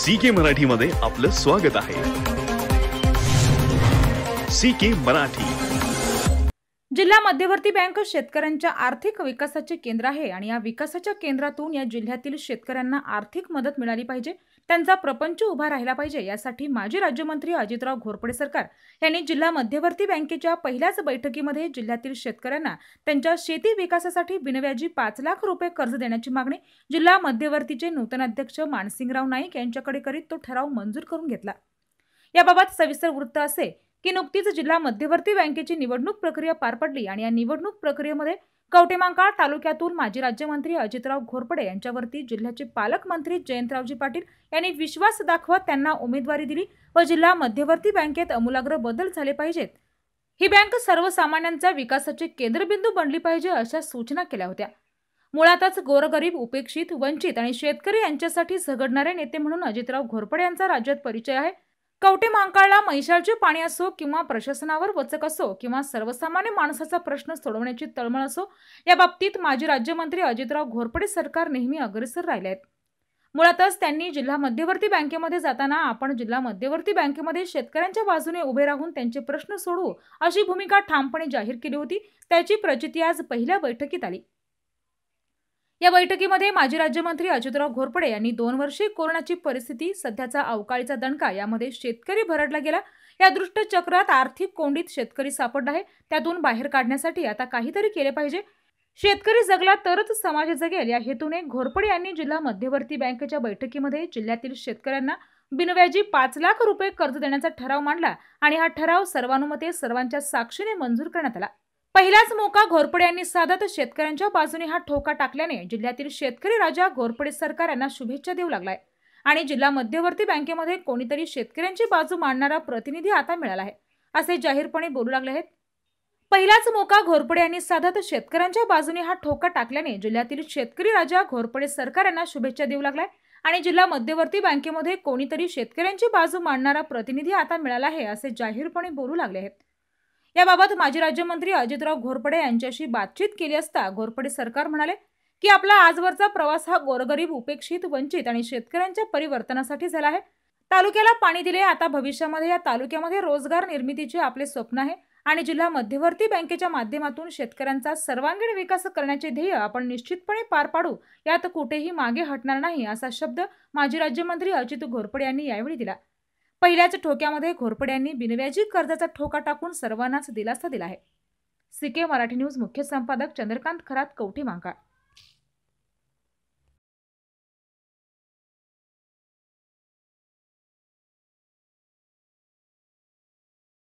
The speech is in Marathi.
सी के मराठीमध्ये आपलं स्वागत आहे सी के मराठी जिल्हा मध्यवर्ती बँक शेतकऱ्यांच्या आर्थिक विकासाचे केंद्र आहे आणि या विकासाच्या केंद्रातून या जिल्ह्यातील शेतकऱ्यांना आर्थिक मदत मिळाली पाहिजे त्यांचा प्रपंच उभा राहिला पाहिजे यासाठी माजी राज्यमंत्री अजितराव घोरपडे सरकार यांनी जिल्हा मध्यवर्ती बँकेच्या पहिल्याच बैठकीमध्ये जिल्ह्यातील शेतकऱ्यांना त्यांच्या शेती विकासासाठी बिनव्याजी पाच लाख रुपये कर्ज देण्याची मागणी जिल्हा मध्यवर्तीचे नूतन अध्यक्ष मानसिंगराव नाईक यांच्याकडे करीत तो ठराव मंजूर करून घेतला याबाबत सविस्तर वृत्त असे की नुकतीच जिल्हा मध्यवर्ती बँकेची निवडणूक प्रक्रिया पार पडली आणि या निवडणूक प्रक्रियेमध्ये कवटेमांकाळ तालुक्यातून माजी राज्यमंत्री अजितराव घोरपडे यांच्यावरती जिल्ह्याचे पालकमंत्री जयंतरावजी पाटील यांनी विश्वास दाखवत त्यांना उमेदवारी दिली व जिल्हा मध्यवर्ती बँकेत अमूलाग्र बदल झाले पाहिजेत ही बँक सर्वसामान्यांच्या विकासाचे केंद्रबिंदू बनली पाहिजे अशा सूचना केल्या होत्या मुळातच गोरगरीब उपेक्षित वंचित आणि शेतकरी यांच्यासाठी झगडणारे नेते म्हणून अजितराव घोरपडे यांचा राज्यात परिचय आहे कवटे मांकाळला मैशालचे पाणी असो किंवा प्रशासनावर वचक असो किंवा सर्वसामान्य माणसाचा प्रश्न सोडवण्याची तळमळ असो या बाबतीत माजी राज्यमंत्री अजितराव घोरपडे सरकार नेहमी अग्रेसर राहिले आहेत मुळातच त्यांनी जिल्हा मध्यवर्ती बँकेमध्ये जाताना आपण जिल्हा मध्यवर्ती बँकेमध्ये शेतकऱ्यांच्या बाजूने उभे राहून त्यांचे प्रश्न सोडवू अशी भूमिका ठामपणे जाहीर केली होती त्याची प्रचिती आज पहिल्या बैठकीत आली या बैठकीमध्ये माजी राज्यमंत्री अजितराव घोरपडे यांनी दोन वर्षे कोरोनाची परिस्थिती सध्याचा अवकाळीचा दणका यामध्ये शेतकरी भरडला गेला या दृष्ट चक्रात आर्थिक कोंडीत शेतकरी सापडला आहे त्यातून बाहेर काढण्यासाठी आता काहीतरी केले पाहिजे शेतकरी जगला तरच समाज जगेल या हेतूने घोरपडे यांनी जिल्हा मध्यवर्ती बँकेच्या बैठकीमध्ये जिल्ह्यातील शेतकऱ्यांना बिनव्याजी पाच लाख रुपये कर्ज देण्याचा ठराव मांडला आणि हा ठराव सर्वानुमते सर्वांच्या साक्षीने मंजूर करण्यात आला पहिलाच मोका घोरपडे यांनी साधत शेतकऱ्यांच्या बाजूने हा ठोका टाकल्याने जिल्ह्यातील शेतकरी राजा घोरपडे सरकार यांना शुभेच्छा देऊ लागलाय आणि जिल्हा मध्यवर्ती बँकेमध्ये कोणीतरी शेतकऱ्यांची बाजू मांडणारा प्रतिनिधी आता मिळाला आहे असे जाहीरपणे बोलू लागले आहेत पहिलाच मोका घोरपडे यांनी साधत शेतकऱ्यांच्या बाजूने हा ठोका टाकल्याने जिल्ह्यातील शेतकरी राजा घोरपडे सरकार यांना शुभेच्छा देऊ लागलाय आणि जिल्हा मध्यवर्ती बँकेमध्ये कोणीतरी शेतकऱ्यांची बाजू मांडणारा प्रतिनिधी आता मिळाला आहे असे जाहीरपणे बोलू लागले आहेत याबाबत माजी राज्यमंत्री अजितराव घोरपडे यांच्याशी बातचीत केली असता घोरपडे सरकार म्हणाले की आपला आजवरचा प्रवास हा गोरगरीब उपेक्षित वंचित आणि शेतकऱ्यांच्या परिवर्तनासाठी झाला आहे तालुक्याला पाणी दिले आता भविष्यामध्ये या तालुक्यामध्ये रोजगार निर्मितीचे आपले स्वप्न आहे आणि जिल्हा मध्यवर्ती बँकेच्या माध्यमातून शेतकऱ्यांचा सर्वांगीण विकास करण्याचे ध्येय आपण निश्चितपणे पार पाडू यात कुठेही मागे हटणार नाही असा शब्द माजी राज्यमंत्री अजित घोरपडे यांनी यावेळी दिला पहिल्याच ठोक्यामध्ये घोरपड्यांनी बिनव्याजी कर्जाचा ठोका टाकून सर्वांनाच दिलासा दिला आहे सिके मराठी न्यूज मुख्य संपादक चंद्रकांत खरात कवठी मांकाळ